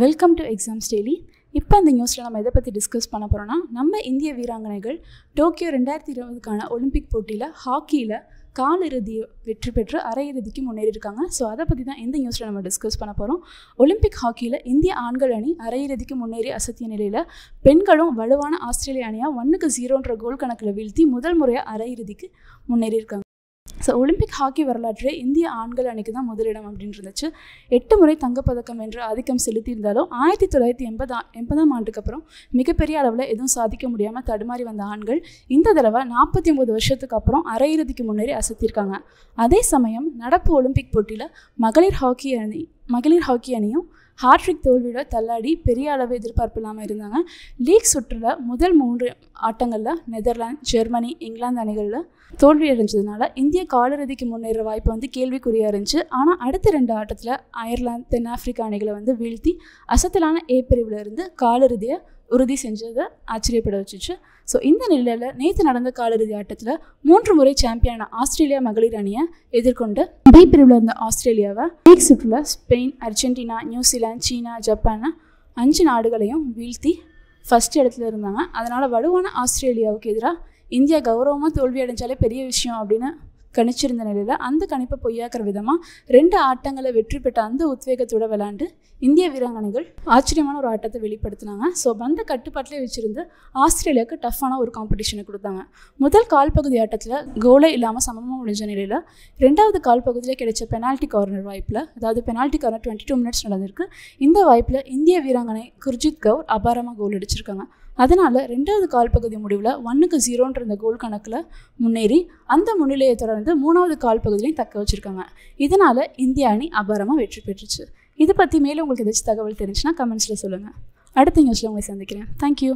welcome to exams daily இப்போ அந்த நியூஸில் நம்ம எதை பற்றி டிஸ்கஸ் பண்ண போகிறோம்னா நம்ம இந்திய வீராங்கனைகள் டோக்கியோ ரெண்டாயிரத்தி இருபதுக்கான ஒலிம்பிக் போட்டியில் ஹாக்கியில் கால் வெற்றி பெற்று அரையிறுதிக்கு இருக்காங்க ஸோ அதை பற்றி தான் இந்த நியூஸில் நம்ம டிஸ்கஸ் பண்ண போகிறோம் ஒலிம்பிக் ஹாக்கியில் இந்திய ஆண்கள் அணி அரையிறுதிக்கு முன்னேறி அசத்திய நிலையில் பெண்களும் வலுவான ஆஸ்திரேலிய அணியாக ஒன்றுக்கு ஜீரோன்ற கோல் கணக்கில் வீழ்த்தி முதல் முறையாக அரையிறுதிக்கு முன்னேறியிருக்காங்க ஸோ ஒலிம்பிக் ஹாக்கி வரலாற்றில் இந்திய ஆண்கள் அணிக்கு தான் முதலிடம் அப்படின்னு இருந்துச்சு எட்டு முறை தங்கப்பதக்கம் என்று ஆதிக்கம் செலுத்தியிருந்தாலும் ஆயிரத்தி தொள்ளாயிரத்தி எண்பதா எண்பதாம் ஆண்டுக்கு அப்புறம் மிகப்பெரிய அளவில் எதுவும் சாதிக்க முடியாமல் தடுமாறி வந்த ஆண்கள் இந்த தடவை நாற்பத்தி ஒம்பது வருஷத்துக்கு அப்புறம் அரையிறுதிக்கு முன்னேறி அசத்திருக்காங்க அதே சமயம் நடப்பு ஒலிம்பிக் போட்டியில் மகளிர் ஹாக்கி அணி மகளிர் ஹாக்கி அணியும் ஹாட்ரிக் தோல்வியோட தள்ளாடி பெரிய அளவு எதிர்பார்ப்பு இல்லாமல் இருந்தாங்க லீக் சுற்றுல முதல் மூன்று ஆட்டங்களில் நெதர்லாந்து ஜெர்மனி இங்கிலாந்து அணிகளில் தோல்வி அடைஞ்சதுனால இந்திய காலிறுதிக்கு முன்னேற வாய்ப்பு வந்து கேள்விக்குறியாக இருந்துச்சு ஆனால் அடுத்த ரெண்டு ஆட்டத்தில் அயர்லாந்து தென்னாப்பிரிக்கா அணிகளை வந்து வீழ்த்தி அசத்தலான ஏ பிரிவில் இருந்து காலிறுதியை உறுதி செஞ்சதை ஆச்சரியப்பட வச்சுச்சு ஸோ இந்த நிலையில் நேற்று நடந்த காலிறுதி ஆட்டத்தில் மூன்று முறை சாம்பியனான ஆஸ்திரேலியா மகளிர் அணியை எதிர்கொண்டு பி பிரிவில் இருந்த ஆஸ்திரேலியாவை லீக் சுற்றுல ஸ்பெயின் அர்ஜென்டினா நியூசிலாந்து தாய்லாந்து சீனா ஜப்பான்னு அஞ்சு நாடுகளையும் வீழ்த்தி ஃபஸ்ட் இடத்துல இருந்தாங்க அதனால் வலுவான ஆஸ்திரேலியாவுக்கு எதிராக இந்தியா கௌரவமாக தோல்வி அடைஞ்சாலே பெரிய விஷயம் அப்படின்னு கணிச்சிருந்த நிலையில் அந்த கணிப்பை பொய்யாக்கிற விதமாக ரெண்டு ஆட்டங்களை வெற்றி பெற்ற அந்த உத்வேகத்தோடு விளாண்டு இந்திய வீராங்கனைகள் ஆச்சரியமான ஒரு ஆட்டத்தை வெளிப்படுத்தினாங்க ஸோ அந்த கட்டுப்பாட்டிலே வச்சுருந்து ஆஸ்திரேலியாவுக்கு டஃப்பான ஒரு காம்படிஷனை கொடுத்தாங்க முதல் கால்பகுதி ஆட்டத்தில் கோலை இல்லாமல் சமமாக முடிஞ்ச நிலையில் ரெண்டாவது கால்பகுதியில் கிடைச்ச பெனால்ட்டி கார்னர் வாய்ப்பில் அதாவது penalty corner twenty two minutes நடந்திருக்கு இந்த வாய்ப்பில் இந்திய வீராங்கனை குர்ஜித் கவுர் அபாரமாக கோல் அடிச்சிருக்காங்க அதனால் ரெண்டாவது கால்பகுதி முடிவில் ஒன்றுக்கு ஜீரோன்ற இந்த கோல் கணக்கில் முன்னேறி அந்த முன்னிலையை தொடர்ந்து மூணாவது கால்பகுதியிலையும் தக்க வச்சுருக்காங்க இதனால் இந்திய அணி அபாரமாக வெற்றி பெற்றுச்சு இதை பற்றி மேலும் உங்களுக்கு ஏதாச்சும் தகவல் தெரிஞ்சுன்னா கமெண்ட்ஸில் சொல்லுங்கள் அடுத்த நியூஸில் உங்களை சந்திக்கிறேன் தேங்க்யூ